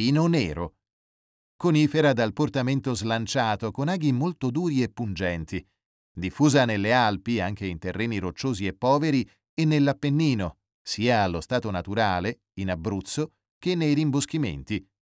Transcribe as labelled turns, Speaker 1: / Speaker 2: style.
Speaker 1: spino nero. Conifera dal portamento slanciato, con aghi molto duri e pungenti, diffusa nelle Alpi, anche in terreni rocciosi e poveri, e nell'Appennino, sia allo stato naturale, in Abruzzo, che nei rimboschimenti,